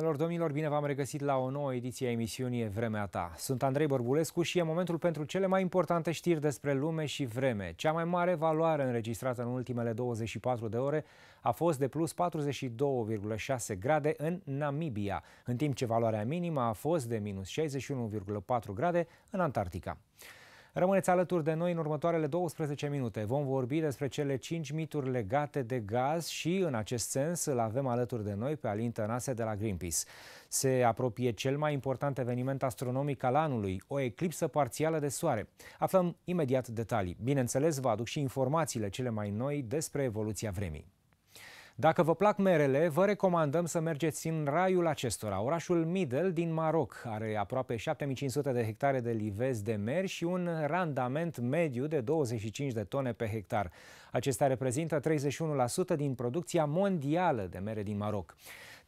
Doamnelor, domnilor, bine v-am regăsit la o nouă ediție a emisiunii Vremea Ta. Sunt Andrei Bărbulescu și e momentul pentru cele mai importante știri despre lume și vreme. Cea mai mare valoare înregistrată în ultimele 24 de ore a fost de plus 42,6 grade în Namibia, în timp ce valoarea minimă a fost de minus 61,4 grade în Antarctica. Rămâneți alături de noi în următoarele 12 minute. Vom vorbi despre cele 5 mituri legate de gaz și, în acest sens, îl avem alături de noi pe Alin Tănase de la Greenpeace. Se apropie cel mai important eveniment astronomic al anului, o eclipsă parțială de soare. Aflăm imediat detalii. Bineînțeles, vă aduc și informațiile cele mai noi despre evoluția vremii. Dacă vă plac merele, vă recomandăm să mergeți în raiul acestora. Orașul Middle din Maroc are aproape 7500 de hectare de livezi de mer și un randament mediu de 25 de tone pe hectar. Acesta reprezintă 31% din producția mondială de mere din Maroc.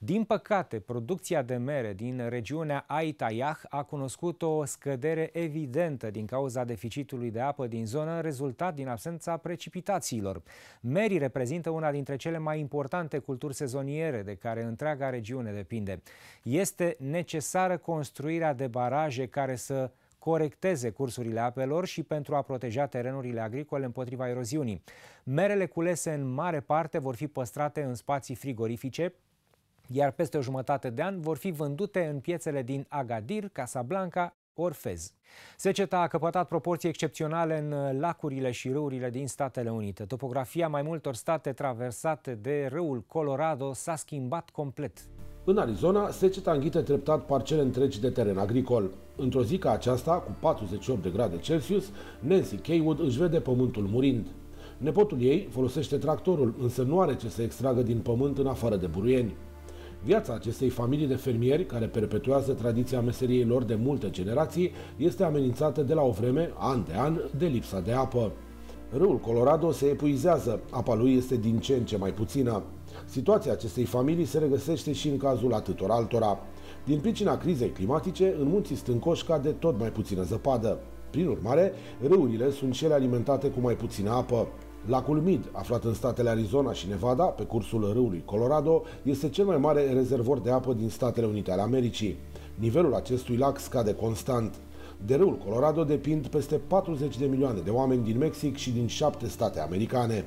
Din păcate, producția de mere din regiunea Aitayah a cunoscut o scădere evidentă din cauza deficitului de apă din zonă, rezultat din absența precipitațiilor. Merii reprezintă una dintre cele mai importante culturi sezoniere de care întreaga regiune depinde. Este necesară construirea de baraje care să corecteze cursurile apelor și pentru a proteja terenurile agricole împotriva eroziunii. Merele culese în mare parte vor fi păstrate în spații frigorifice, iar peste o jumătate de an vor fi vândute în piețele din Agadir, Casablanca, Orfez. Seceta a căpătat proporții excepționale în uh, lacurile și râurile din Statele Unite. Topografia mai multor state traversate de râul Colorado s-a schimbat complet. În Arizona, seceta înghite treptat parcele întregi de teren agricol. Într-o zi ca aceasta, cu 48 de grade Celsius, Nancy Kaywood își vede pământul murind. Nepotul ei folosește tractorul, însă nu are ce să extragă din pământ în afară de buruieni. Viața acestei familii de fermieri, care perpetuează tradiția meseriei lor de multe generații, este amenințată de la o vreme, an de an, de lipsa de apă. Râul Colorado se epuizează, apa lui este din ce în ce mai puțină. Situația acestei familii se regăsește și în cazul atâtor altora. Din pricina crizei climatice, în munții stâncoși cade tot mai puțină zăpadă. Prin urmare, râurile sunt cele alimentate cu mai puțină apă. Lacul Mid, aflat în statele Arizona și Nevada, pe cursul râului Colorado, este cel mai mare rezervor de apă din Statele Unite ale Americii. Nivelul acestui lac scade constant. De râul Colorado depind peste 40 de milioane de oameni din Mexic și din șapte state americane.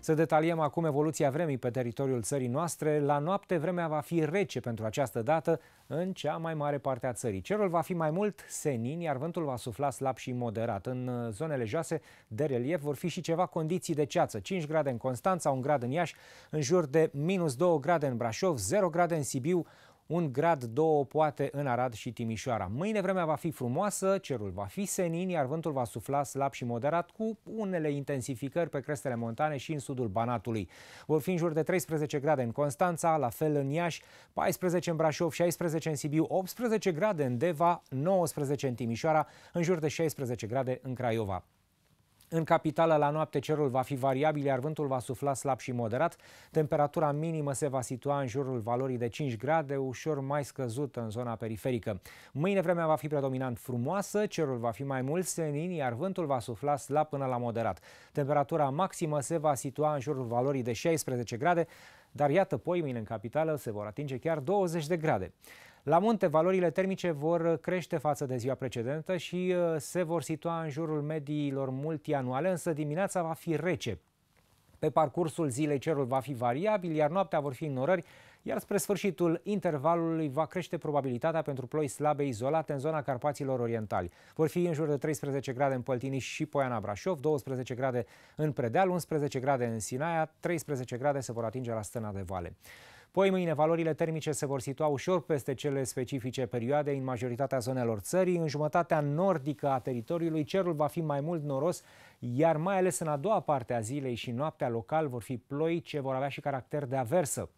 Să detaliem acum evoluția vremii pe teritoriul țării noastre. La noapte vremea va fi rece pentru această dată în cea mai mare parte a țării. Cerul va fi mai mult senin, iar vântul va sufla slab și moderat. În uh, zonele joase de relief vor fi și ceva condiții de ceață. 5 grade în Constanța, 1 grad în Iași, în jur de minus 2 grade în Brașov, 0 grade în Sibiu, un grad 2 poate în Arad și Timișoara. Mâine vremea va fi frumoasă, cerul va fi senin, iar vântul va sufla slab și moderat cu unele intensificări pe crestele montane și în sudul Banatului. Vor fi în jur de 13 grade în Constanța, la fel în Iași, 14 în Brașov, 16 în Sibiu, 18 grade în Deva, 19 în Timișoara, în jur de 16 grade în Craiova. În capitală, la noapte, cerul va fi variabil, iar vântul va sufla slab și moderat. Temperatura minimă se va situa în jurul valorii de 5 grade, ușor mai scăzută în zona periferică. Mâine vremea va fi predominant frumoasă, cerul va fi mai mult senin, iar vântul va sufla slab până la moderat. Temperatura maximă se va situa în jurul valorii de 16 grade, dar iată, poimine în capitală se vor atinge chiar 20 de grade. La munte, valorile termice vor crește față de ziua precedentă și uh, se vor situa în jurul mediilor multianuale, însă dimineața va fi rece. Pe parcursul zilei cerul va fi variabil, iar noaptea vor fi ignorări, iar spre sfârșitul intervalului va crește probabilitatea pentru ploi slabe izolate în zona Carpaților Orientali. Vor fi în jur de 13 grade în Păltini și Poiana Brașov, 12 grade în Predeal, 11 grade în Sinaia, 13 grade se vor atinge la Stâna de Vale. Poi mâine valorile termice se vor situa ușor peste cele specifice perioade în majoritatea zonelor țării. În jumătatea nordică a teritoriului cerul va fi mai mult noros, iar mai ales în a doua parte a zilei și noaptea local vor fi ploi ce vor avea și caracter de aversă.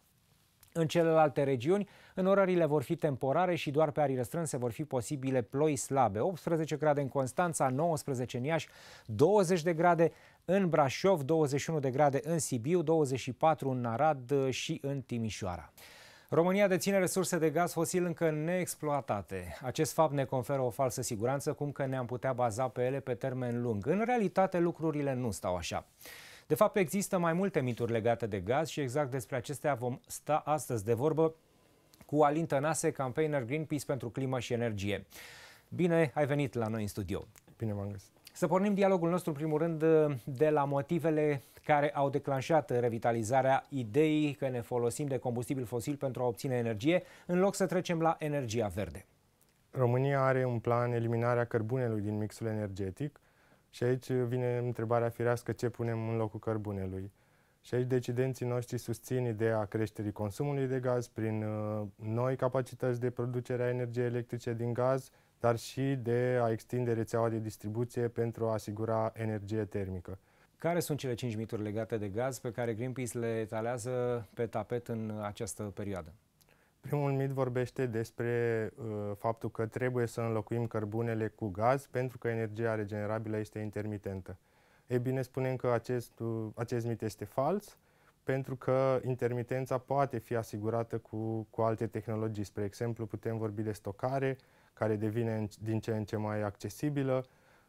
În celelalte regiuni, în orările vor fi temporare și doar pe arii restrânse vor fi posibile ploi slabe. 18 grade în Constanța, 19 în Iași, 20 de grade în Brașov, 21 de grade în Sibiu, 24 în Arad și în Timișoara. România deține resurse de gaz fosil încă neexploatate. Acest fapt ne conferă o falsă siguranță, cum că ne-am putea baza pe ele pe termen lung. În realitate, lucrurile nu stau așa. De fapt, există mai multe mituri legate de gaz și exact despre acestea vom sta astăzi de vorbă cu Alin Tănase, campaigner Greenpeace pentru climă și energie. Bine ai venit la noi în studio. Bine v-am găsit. Să pornim dialogul nostru, în primul rând, de la motivele care au declanșat revitalizarea ideii că ne folosim de combustibil fosil pentru a obține energie, în loc să trecem la energia verde. România are un plan eliminarea cărbunelui din mixul energetic, și aici vine întrebarea firească ce punem în locul cărbunelui. Și aici decidenții noștri susțin ideea creșterii consumului de gaz prin uh, noi capacități de producere a energiei electrice din gaz, dar și de a extinde rețeaua de distribuție pentru a asigura energie termică. Care sunt cele cinci mituri legate de gaz pe care Greenpeace le talează pe tapet în această perioadă? Primul mit vorbește despre uh, faptul că trebuie să înlocuim cărbunele cu gaz pentru că energia regenerabilă este intermitentă. E bine, spunem că acest, uh, acest mit este fals pentru că intermitența poate fi asigurată cu, cu alte tehnologii. Spre exemplu, putem vorbi de stocare, care devine din ce în ce mai accesibilă.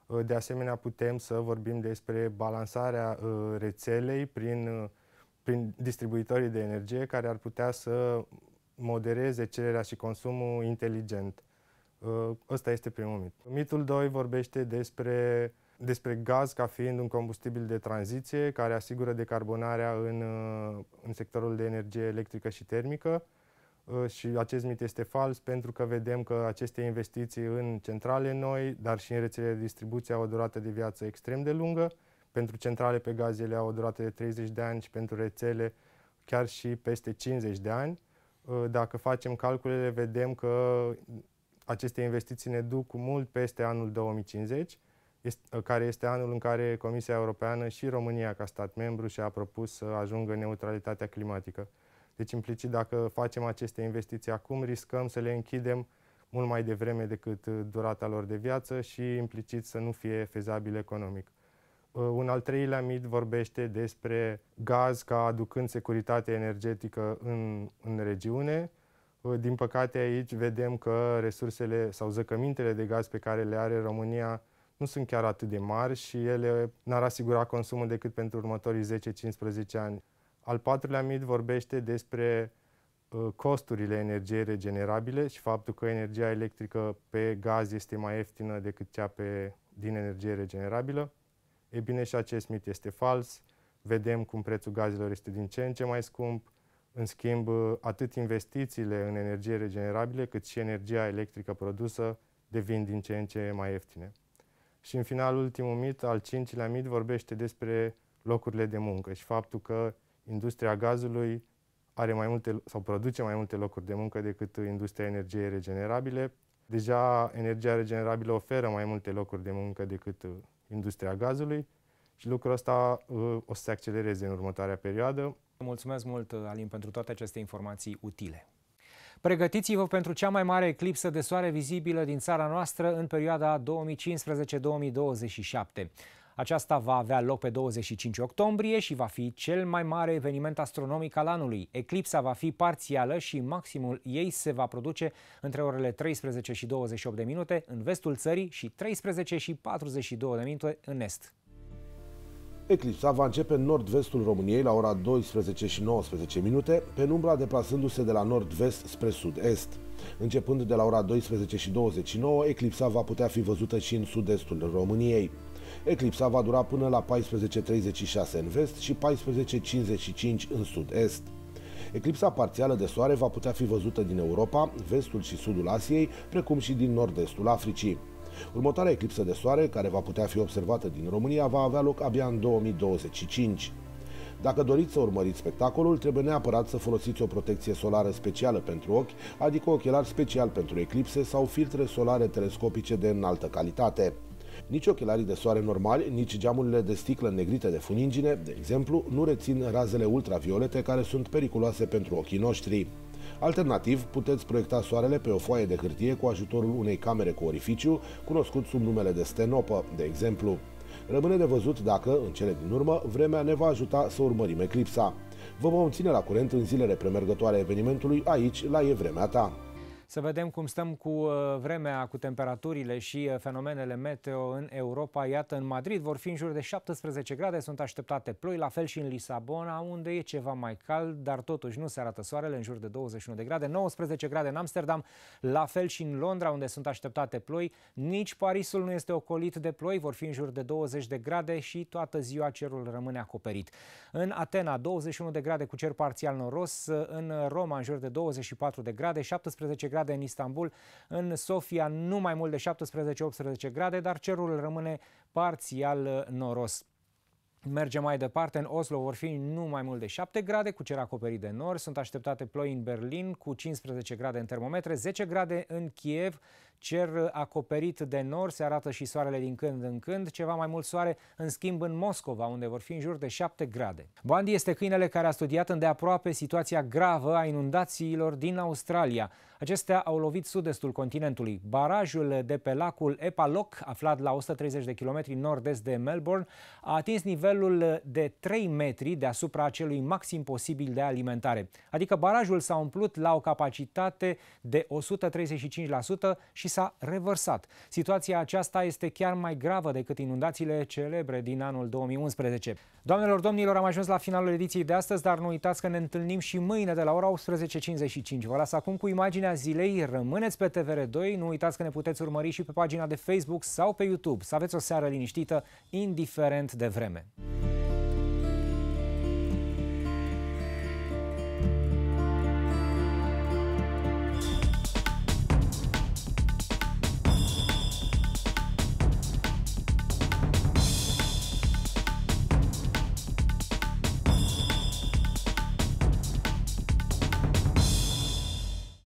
Uh, de asemenea, putem să vorbim despre balansarea uh, rețelei prin, uh, prin distribuitorii de energie care ar putea să modereze cererea și consumul inteligent. Uh, ăsta este primul mit. Mitul 2 vorbește despre, despre gaz ca fiind un combustibil de tranziție care asigură decarbonarea în, uh, în sectorul de energie electrică și termică uh, și acest mit este fals pentru că vedem că aceste investiții în centrale noi, dar și în rețele de distribuție au o durată de viață extrem de lungă. Pentru centrale pe gaz ele au o durată de 30 de ani și pentru rețele chiar și peste 50 de ani. Uh, dacă facem calculele, vedem că aceste investiții ne duc mult peste anul 2050, este, uh, care este anul în care Comisia Europeană și România ca stat membru și-a propus să ajungă neutralitatea climatică. Deci implicit dacă facem aceste investiții acum, riscăm să le închidem mult mai devreme decât uh, durata lor de viață și implicit să nu fie fezabil economic. Uh, un al treilea mit vorbește despre gaz ca aducând securitate energetică în, în regiune. Uh, din păcate aici vedem că resursele sau zăcămintele de gaz pe care le are România nu sunt chiar atât de mari și ele n-ar asigura consumul decât pentru următorii 10-15 ani. Al patrulea mit vorbește despre uh, costurile energiei regenerabile și faptul că energia electrică pe gaz este mai ieftină decât cea pe, din energie regenerabilă. E bine, și acest mit este fals. Vedem cum prețul gazelor este din ce în ce mai scump. În schimb, atât investițiile în energie regenerabile, cât și energia electrică produsă devin din ce în ce mai ieftine. Și în final, ultimul mit, al cincilea mit, vorbește despre locurile de muncă și faptul că industria gazului are mai multe sau produce mai multe locuri de muncă decât industria energiei regenerabile. Deja energia regenerabilă oferă mai multe locuri de muncă decât industria gazului și lucrul ăsta uh, o să se accelereze în următoarea perioadă. Mulțumesc mult, uh, Alin, pentru toate aceste informații utile. Pregătiți-vă pentru cea mai mare eclipsă de soare vizibilă din țara noastră în perioada 2015-2027. Aceasta va avea loc pe 25 octombrie și va fi cel mai mare eveniment astronomic al anului. Eclipsa va fi parțială și maximul ei se va produce între orele 13 și 28 de minute în vestul țării și 13 și 42 de minute în est. Eclipsa va începe în nord-vestul României la ora 12 și 19 minute, penumbra deplasându se de la nord-vest spre sud-est. Începând de la ora 12 și 29, eclipsa va putea fi văzută și în sud-estul României. Eclipsa va dura până la 14.36 în vest și 14.55 în sud-est. Eclipsa parțială de soare va putea fi văzută din Europa, vestul și sudul Asiei, precum și din nord-estul Africii. Următoarea eclipsă de soare, care va putea fi observată din România, va avea loc abia în 2025. Dacă doriți să urmăriți spectacolul, trebuie neapărat să folosiți o protecție solară specială pentru ochi, adică ochelari special pentru eclipse sau filtre solare telescopice de înaltă calitate. Nici ochelarii de soare normali, nici geamurile de sticlă negrite de funingine, de exemplu, nu rețin razele ultraviolete care sunt periculoase pentru ochii noștri. Alternativ, puteți proiecta soarele pe o foaie de hârtie cu ajutorul unei camere cu orificiu, cunoscut sub numele de stenopă, de exemplu. Rămâne de văzut dacă, în cele din urmă, vremea ne va ajuta să urmărim eclipsa. Vă vom ține la curent în zilele premergătoare evenimentului aici, la E Vremea Ta. Să vedem cum stăm cu uh, vremea, cu temperaturile și uh, fenomenele meteo în Europa. Iată, în Madrid vor fi în jur de 17 grade, sunt așteptate ploi, la fel și în Lisabona, unde e ceva mai cald, dar totuși nu se arată soarele, în jur de 21 de grade, 19 grade în Amsterdam, la fel și în Londra, unde sunt așteptate ploi. Nici Parisul nu este ocolit de ploi, vor fi în jur de 20 de grade și toată ziua cerul rămâne acoperit. În Atena, 21 de grade cu cer parțial noros, în Roma, în jur de 24 de grade, 17 grade grade în Istanbul, în Sofia nu mai mult de 17-18 grade, dar cerul rămâne parțial noros. Mergem mai departe, în Oslo vor fi nu mai mult de 7 grade, cu cer acoperit de nori. Sunt așteptate ploi în Berlin cu 15 grade în termometre, 10 grade în Kiev, Cer acoperit de nor se arată și soarele din când în când, ceva mai mult soare, în schimb, în Moscova, unde vor fi în jur de 7 grade. Bandi este câinele care a studiat îndeaproape situația gravă a inundațiilor din Australia. Acestea au lovit sud-estul continentului. Barajul de pe lacul Epaloc, aflat la 130 de km nord-est de Melbourne, a atins nivelul de 3 metri deasupra acelui maxim posibil de alimentare. Adică barajul s-a umplut la o capacitate de 135% și s-a revărsat. Situația aceasta este chiar mai gravă decât inundațiile celebre din anul 2011. Doamnelor, domnilor, am ajuns la finalul ediției de astăzi, dar nu uitați că ne întâlnim și mâine de la ora 18.55. Vă las acum cu imaginea zilei, rămâneți pe TVR2, nu uitați că ne puteți urmări și pe pagina de Facebook sau pe YouTube. Să aveți o seară liniștită, indiferent de vreme.